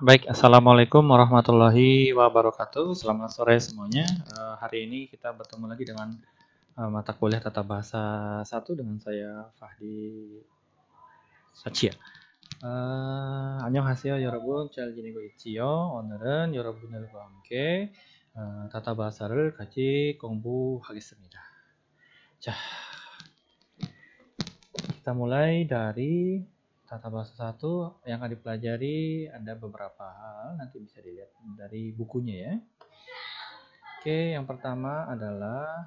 Baik, Assalamualaikum warahmatullahi wabarakatuh. Selamat sore semuanya. Uh, hari ini kita bertemu lagi dengan uh, mata kuliah Tata Bahasa satu dengan saya Fahdi Sachia. Uh, 안녕하세요 여러분. 잘 지내고 있지요? 오늘은 여러분들과 함께 uh, Tata bahasa Bahas를 같이 공부하겠습니다. 자, kita mulai dari tata bahasa satu yang akan dipelajari ada beberapa hal nanti bisa dilihat dari bukunya ya oke yang pertama adalah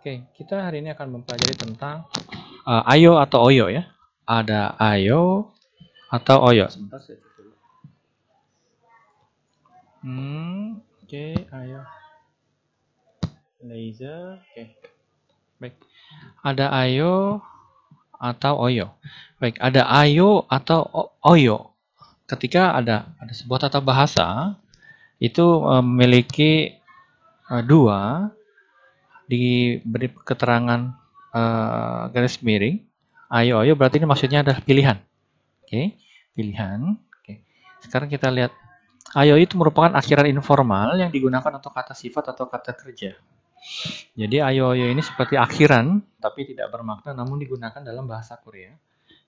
oke kita hari ini akan mempelajari tentang uh, ayo atau oyo ya ada ayo atau oyo sebentar saya hmm oke ayo laser oke okay. Baik. Ada ayo atau oyo. Baik, ada ayo atau oyo. Ketika ada ada sebuah tata bahasa itu e, memiliki e, dua diberi keterangan uh, garis miring. Ayo ayo berarti ini maksudnya adalah pilihan. Oke, okay. pilihan. Oke. Okay. Sekarang kita lihat ayo itu merupakan akhiran informal yang digunakan untuk kata sifat atau kata kerja. Jadi ayo-ayo ini seperti akhiran tapi tidak bermakna namun digunakan dalam bahasa Korea.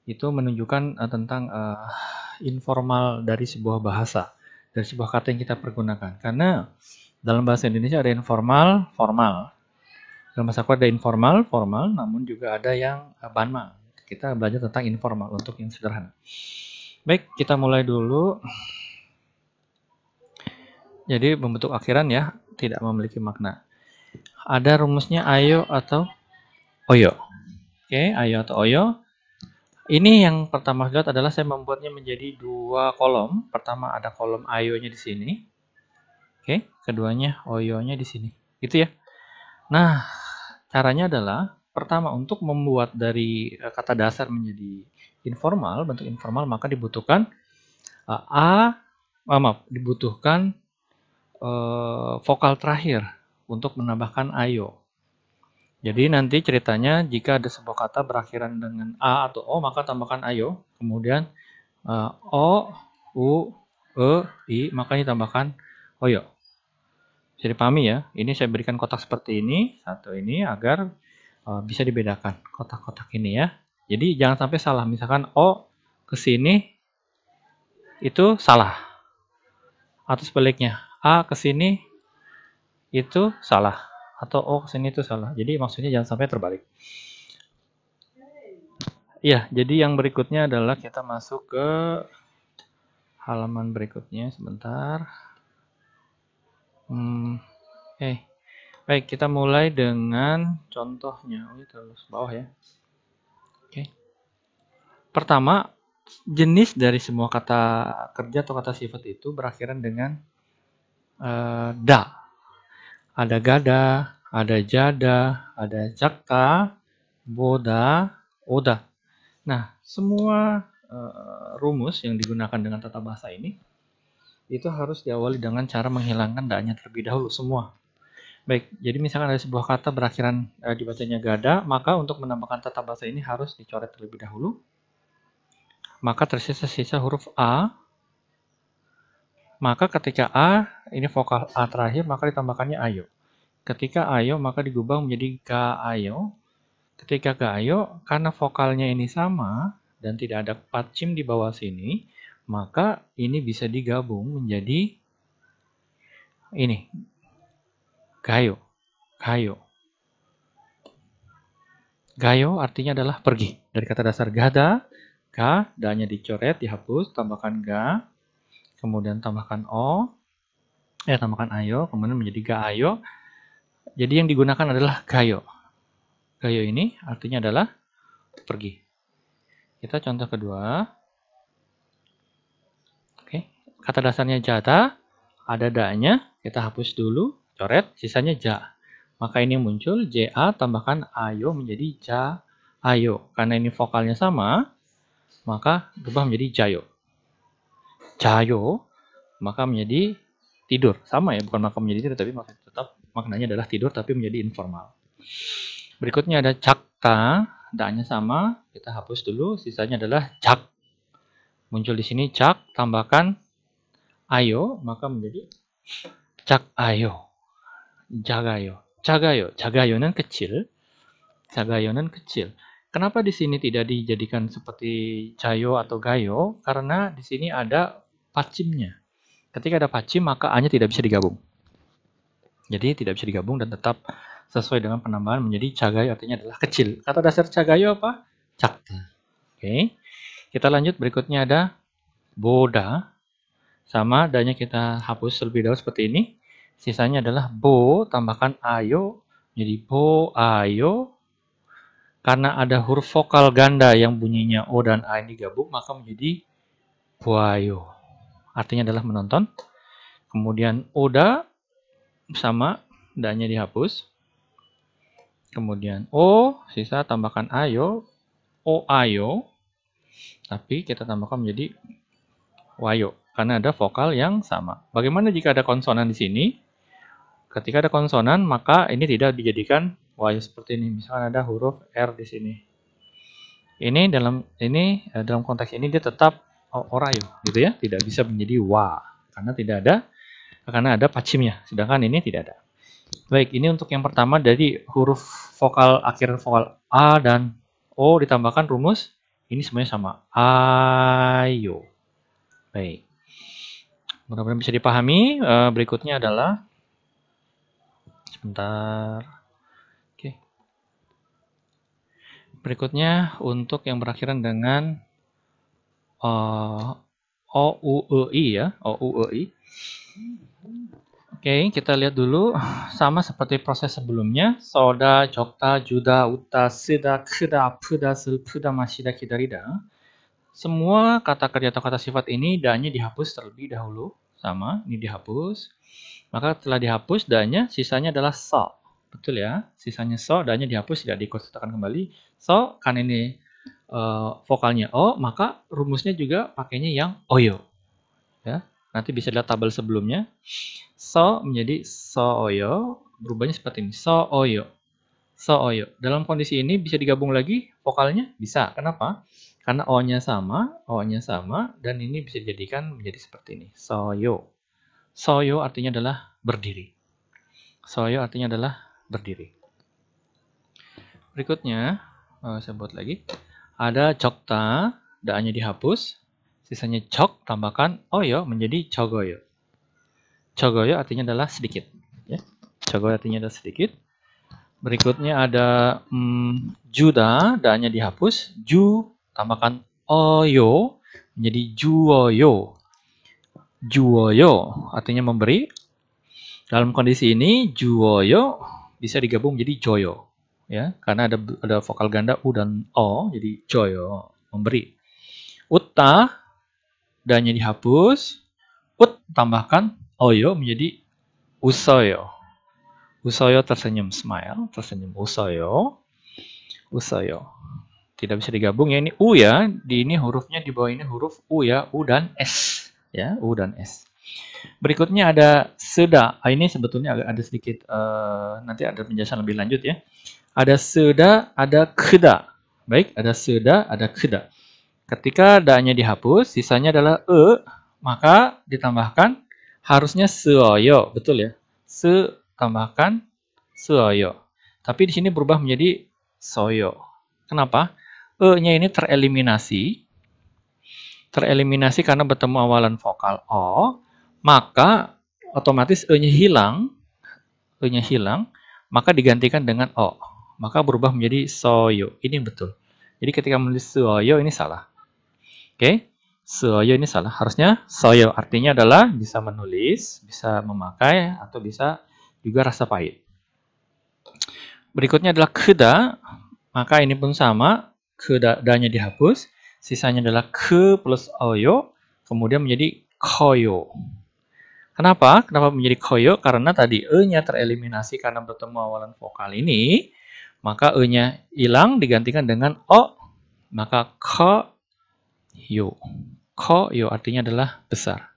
Itu menunjukkan uh, tentang uh, informal dari sebuah bahasa, dari sebuah kata yang kita pergunakan. Karena dalam bahasa Indonesia ada informal, formal. Dalam bahasa Korea ada informal, formal, namun juga ada yang uh, eh, banma. Kita belajar tentang informal untuk yang sederhana. Baik, kita mulai dulu. Jadi membentuk akhiran ya, tidak memiliki makna ada rumusnya ayo atau oyo. Oke, okay, ayo atau oyo. Ini yang pertama lihat adalah saya membuatnya menjadi dua kolom. Pertama ada kolom ayo-nya di sini. Oke, okay, keduanya oyo-nya di sini. Gitu ya. Nah, caranya adalah pertama untuk membuat dari eh, kata dasar menjadi informal, bentuk informal maka dibutuhkan uh, a, ah, maaf, dibutuhkan uh, vokal terakhir untuk menambahkan ayo. Jadi nanti ceritanya jika ada sebuah kata berakhiran dengan a atau o maka tambahkan ayo, kemudian uh, o, u, e, i maka ditambahkan oyo. Bisa dipahami ya. Ini saya berikan kotak seperti ini, satu ini agar uh, bisa dibedakan kotak-kotak ini ya. Jadi jangan sampai salah. Misalkan o ke sini itu salah. Atau sebaliknya, a ke sini itu salah atau oh kesini itu salah. Jadi maksudnya jangan sampai terbalik. Ya, jadi yang berikutnya adalah kita masuk ke halaman berikutnya sebentar. Hmm, eh, baik kita mulai dengan contohnya. Oh, terus bawah ya. Oke. Okay. Pertama, jenis dari semua kata kerja atau kata sifat itu berakhiran dengan uh, da ada gada, ada jada, ada jakta, boda, oda. Nah, semua uh, rumus yang digunakan dengan tata bahasa ini itu harus diawali dengan cara menghilangkan danya terlebih dahulu semua. Baik, jadi misalkan ada sebuah kata berakhiran uh, dibacanya gada, maka untuk menambahkan tata bahasa ini harus dicoret terlebih dahulu. Maka tersisa sisa huruf a, maka ketika A, ini vokal A terakhir, maka ditambahkannya ayo. Ketika ayo, maka digubah menjadi ga ayo. Ketika ga ayo, karena vokalnya ini sama, dan tidak ada pacim di bawah sini, maka ini bisa digabung menjadi ini. Gayo. Gayo. Gayo artinya adalah pergi. Dari kata dasar gada, ga, danya dicoret, dihapus, tambahkan ga, kemudian tambahkan o, eh tambahkan ayo, kemudian menjadi ga ayo. Jadi yang digunakan adalah gayo. Gayo ini artinya adalah pergi. Kita contoh kedua. Oke, kata dasarnya jata, ada danya, kita hapus dulu, coret, sisanya ja. Maka ini muncul ja tambahkan ayo menjadi ja ayo. Karena ini vokalnya sama, maka berubah menjadi jayo cahyo maka menjadi tidur sama ya bukan maka menjadi tidur tapi maka tetap maknanya adalah tidur tapi menjadi informal berikutnya ada cakta daannya sama kita hapus dulu sisanya adalah cak muncul di sini cak tambahkan ayo maka menjadi cak ayo jagayo cagayo cagayonan kecil cagayonan kecil Kenapa di sini tidak dijadikan seperti cayo atau gayo? Karena di sini ada pacimnya. Ketika ada pacim, maka A-nya tidak bisa digabung. Jadi tidak bisa digabung dan tetap sesuai dengan penambahan menjadi cagayo artinya adalah kecil. Kata dasar cagayo apa? Cakta. Oke. Kita lanjut berikutnya ada boda. Sama adanya kita hapus lebih dahulu seperti ini. Sisanya adalah bo tambahkan ayo jadi bo ayo karena ada huruf vokal ganda yang bunyinya o dan a ini gabung maka menjadi boayo artinya adalah menonton. Kemudian Oda sama danya dihapus. Kemudian O sisa tambahkan ayo, O ayo. Tapi kita tambahkan menjadi wayo karena ada vokal yang sama. Bagaimana jika ada konsonan di sini? Ketika ada konsonan, maka ini tidak dijadikan wayo seperti ini. Misalkan ada huruf R di sini. Ini dalam ini eh, dalam konteks ini dia tetap yo, gitu ya tidak bisa menjadi wa karena tidak ada karena ada pacimnya sedangkan ini tidak ada baik ini untuk yang pertama dari huruf vokal akhir vokal a dan o ditambahkan rumus ini semuanya sama ayo baik mudah-mudahan bisa dipahami e, berikutnya adalah sebentar oke berikutnya untuk yang berakhiran dengan uh, I ya, e I. Oke, okay, kita lihat dulu sama seperti proses sebelumnya. Soda, jokta, juda, uta, sida, kuda, puda, sulpuda, masida, kidarida. Semua kata kerja atau kata sifat ini danya dihapus terlebih dahulu. Sama, ini dihapus. Maka setelah dihapus danya, sisanya adalah so. Betul ya, sisanya so, danya dihapus, tidak dikonsultakan kembali. So, kan ini uh, vokalnya O, oh, maka rumusnya juga pakainya yang oyo. Ya, nanti bisa lihat tabel sebelumnya. So menjadi so oyo, berubahnya seperti ini, so oyo. So oyo. Dalam kondisi ini bisa digabung lagi vokalnya? Bisa. Kenapa? Karena O-nya sama, O-nya sama, dan ini bisa dijadikan menjadi seperti ini, So so Soyo artinya adalah berdiri. So Soyo artinya adalah berdiri. Berikutnya, eh, saya buat lagi ada cokta, daanya dihapus, sisanya cok tambahkan oyo menjadi cogoyo. Cogoyo artinya adalah sedikit. Ya. Cogoyo artinya adalah sedikit. Berikutnya ada mm, juda, daanya dihapus, ju tambahkan oyo menjadi juoyo. Juoyo artinya memberi. Dalam kondisi ini juoyo bisa digabung menjadi joyo ya karena ada ada vokal ganda u dan o jadi joyo memberi uta yang dihapus ut tambahkan oyo menjadi usoyo usoyo tersenyum smile tersenyum usoyo usoyo tidak bisa digabung ya ini u ya di ini hurufnya di bawah ini huruf u ya u dan s ya u dan s Berikutnya ada seda. Ah, ini sebetulnya ada sedikit uh, nanti ada penjelasan lebih lanjut ya. Ada seda, ada kedah. Baik, ada seda, ada kedah. Ketika da-nya dihapus, sisanya adalah e, maka ditambahkan harusnya seoyo, betul ya? Se tambahkan seoyo. Tapi di sini berubah menjadi soyo. Kenapa? E-nya ini tereliminasi. Tereliminasi karena bertemu awalan vokal o, maka otomatis e-nya hilang, e-nya hilang, maka digantikan dengan o maka berubah menjadi soyo. Ini yang betul. Jadi ketika menulis soyo ini salah. Oke, okay? soyo ini salah. Harusnya soyo artinya adalah bisa menulis, bisa memakai, atau bisa juga rasa pahit. Berikutnya adalah keda, maka ini pun sama, kedadanya dihapus, sisanya adalah ke plus oyo, kemudian menjadi koyo. Kenapa? Kenapa menjadi koyo? Karena tadi e-nya tereliminasi karena bertemu awalan vokal ini maka e-nya hilang digantikan dengan o, maka ko yo. Ko yo artinya adalah besar.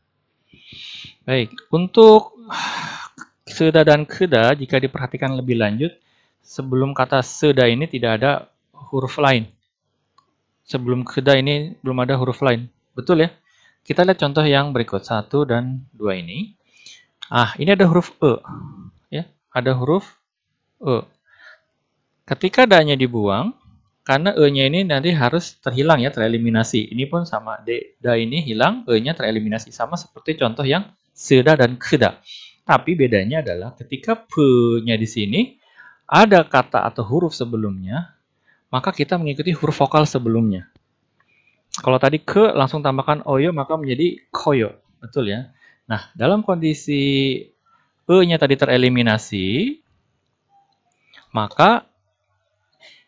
Baik, untuk seda dan keda jika diperhatikan lebih lanjut, sebelum kata seda ini tidak ada huruf lain. Sebelum keda ini belum ada huruf lain. Betul ya? Kita lihat contoh yang berikut, satu dan dua ini. Ah, ini ada huruf E. ya Ada huruf E. Ketika D-nya dibuang, karena E-nya ini nanti harus terhilang ya, tereliminasi. Ini pun sama, D, D ini hilang, E-nya tereliminasi. Sama seperti contoh yang seda dan keda. Tapi bedanya adalah ketika P-nya di sini, ada kata atau huruf sebelumnya, maka kita mengikuti huruf vokal sebelumnya. Kalau tadi ke langsung tambahkan oyo maka menjadi koyo, betul ya. Nah, dalam kondisi e-nya tadi tereliminasi, maka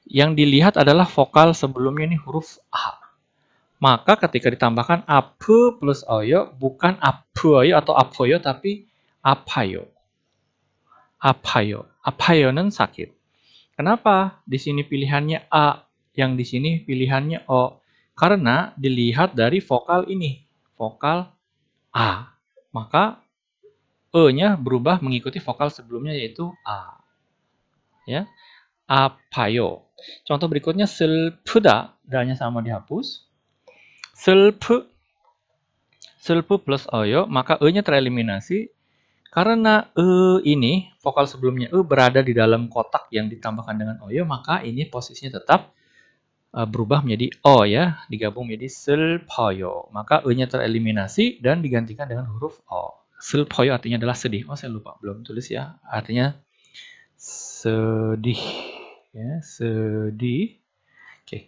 yang dilihat adalah vokal sebelumnya ini huruf A. Maka ketika ditambahkan apu plus oyo bukan oyo atau apoyo tapi apayo. Apayo. nen sakit. Kenapa di sini pilihannya A, yang di sini pilihannya O? Karena dilihat dari vokal ini, vokal A. Maka E-nya berubah mengikuti vokal sebelumnya yaitu A. Ya. 아파요. Contoh berikutnya 슬프다. Danya sama dihapus. 슬프 슬프 plus oyo, maka e-nya tereliminasi karena e ini vokal sebelumnya e berada di dalam kotak yang ditambahkan dengan oyo, maka ini posisinya tetap e, berubah menjadi o ya, digabung menjadi selpoyo. Maka e-nya tereliminasi dan digantikan dengan huruf o. Selpoyo artinya adalah sedih. Oh, saya lupa belum tulis ya. Artinya sedih ya sedih oke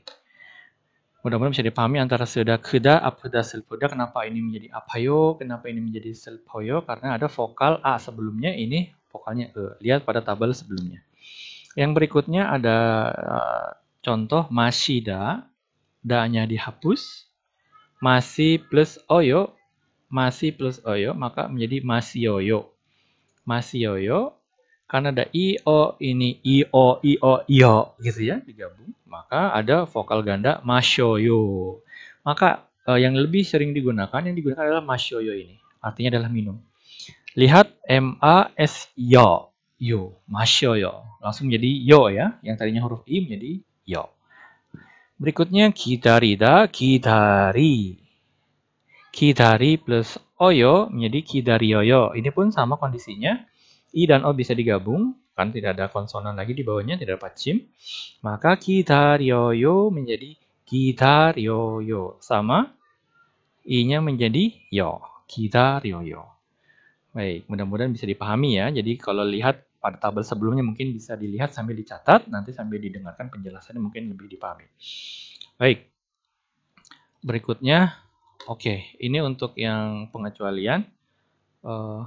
mudah-mudahan bisa dipahami antara seda keda apeda, selpoda kenapa ini menjadi apayo kenapa ini menjadi selpoyo karena ada vokal a sebelumnya ini vokalnya e lihat pada tabel sebelumnya yang berikutnya ada eh, contoh masida da-nya dihapus masih plus oyo masih plus oyo maka menjadi masih oyo, masih oyo. Karena ada i o ini i o i o i o gitu ya digabung, maka ada vokal ganda masyoyo. Maka eh, yang lebih sering digunakan yang digunakan adalah masyoyo ini. Artinya adalah minum. Lihat m a s yo yo masyoyo. Langsung jadi yo ya, yang tadinya huruf i menjadi yo. Berikutnya kita kita ri kita ri plus oyo menjadi kita kidarioyo. Ini pun sama kondisinya. I dan O bisa digabung, kan tidak ada konsonan lagi di bawahnya, tidak ada pacim. Maka gitar yoyo menjadi gitar yoyo. Sama I-nya menjadi yo, gitar yoyo. Baik, mudah-mudahan bisa dipahami ya. Jadi kalau lihat pada tabel sebelumnya mungkin bisa dilihat sambil dicatat, nanti sambil didengarkan penjelasannya mungkin lebih dipahami. Baik, berikutnya, oke, okay. ini untuk yang pengecualian. Uh,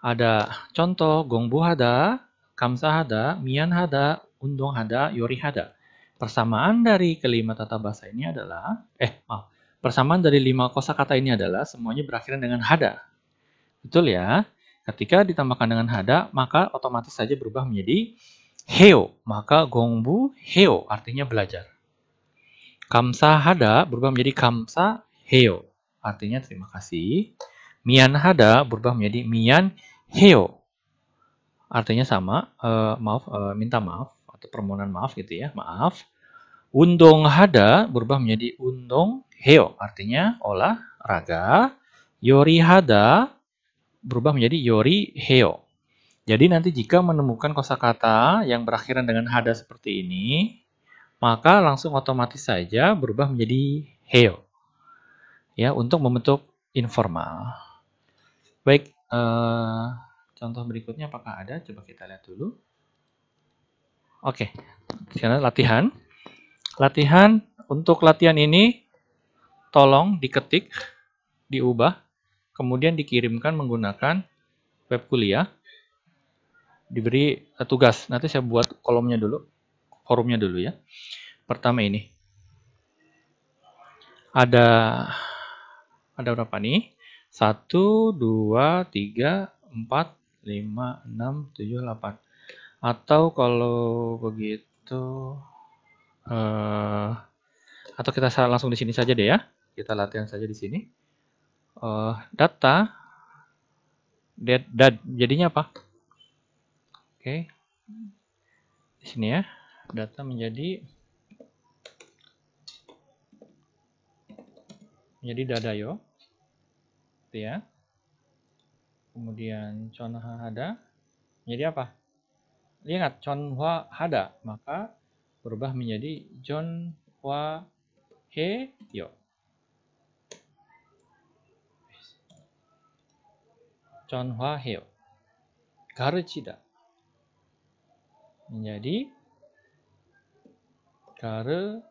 ada contoh gongbu hada, kamsahada, mian hada, undong hada, yori hada. Persamaan dari kelima tata bahasa ini adalah, eh maaf, persamaan dari lima kosa kata ini adalah semuanya berakhir dengan hada. Betul ya? Ketika ditambahkan dengan hada, maka otomatis saja berubah menjadi heo. Maka gongbu heo artinya belajar. Kamsa hada berubah menjadi kamsa heo. Artinya terima kasih. Mian hada berubah menjadi mian heo. Artinya sama, uh, maaf, uh, minta maaf atau permohonan maaf gitu ya, maaf. Undong hada berubah menjadi undong heo, artinya olah raga. Yori hada berubah menjadi yori heo. Jadi nanti jika menemukan kosakata yang berakhiran dengan hada seperti ini, maka langsung otomatis saja berubah menjadi heo. Ya, untuk membentuk informal. Baik, uh, contoh berikutnya apakah ada? Coba kita lihat dulu. Oke, sekarang latihan. Latihan, untuk latihan ini tolong diketik, diubah, kemudian dikirimkan menggunakan web kuliah. Diberi uh, tugas, nanti saya buat kolomnya dulu, forumnya dulu ya. Pertama ini, ada, ada berapa nih? 1, 2, 3, 4, 5, 6, 7, 8. Atau kalau begitu, uh, atau kita langsung di sini saja deh ya. Kita latihan saja di sini. Uh, data, dead, dat, jadinya apa? Oke, okay. di sini ya. Data menjadi menjadi dadayo gitu ya. Kemudian conha Hada jadi apa? Ingat conha Hada, maka berubah menjadi yo. Conha he yo. Garcida. menjadi Garu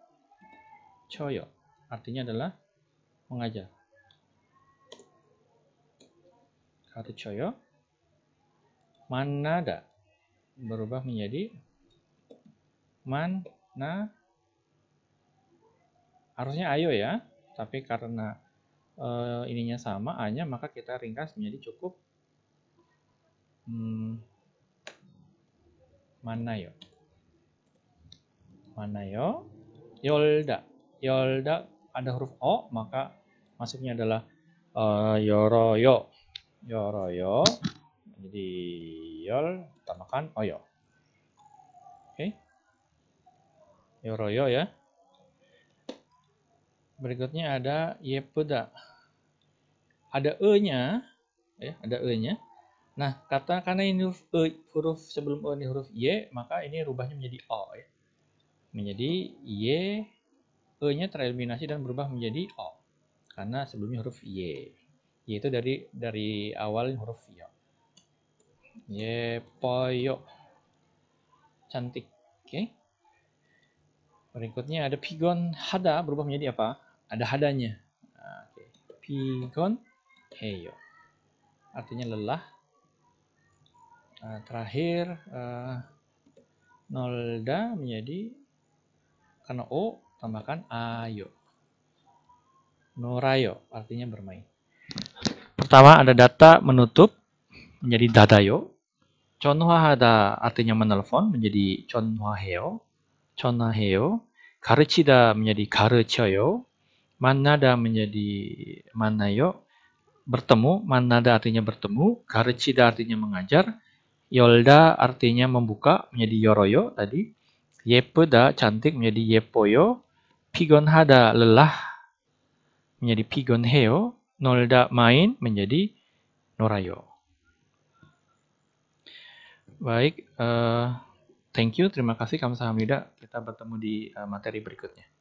Choyo. Artinya adalah mengajar. Harcoyo Manada berubah menjadi Mana harusnya ayo ya tapi karena e, ininya sama a maka kita ringkas menjadi cukup hmm, mana yo mana yo yolda yolda ada huruf O maka masuknya adalah e, yoroyo yoroyo jadi yol tambahkan oyo oke okay. yoroyo ya berikutnya ada yepeda ada e nya ya ada e nya nah kata karena ini huruf e huruf sebelum e ini huruf y maka ini rubahnya menjadi o ya menjadi y e nya tereliminasi dan berubah menjadi o karena sebelumnya huruf y yaitu dari dari awal huruf ya. yo yepoyok cantik oke okay. berikutnya ada pigon hada berubah menjadi apa ada hadanya ah, okay. pigon heyo artinya lelah ah, terakhir ah, nolda menjadi karena o tambahkan ayo norayo artinya bermain Pertama ada data menutup menjadi dadayo. Chonwa hada artinya menelpon menjadi heo. Chonwa heo. Karuchida menjadi karuchoyo. Manada menjadi manayo. Bertemu, manada artinya bertemu. Karuchida artinya mengajar. Yolda artinya membuka menjadi yoroyo tadi. Yepeda cantik menjadi yepoyo. Pigonhada lelah menjadi pigonheo. Nolda main menjadi Norayo. Baik, uh, thank you. Terima kasih, Kamu Kamsahamnida. Kita bertemu di uh, materi berikutnya.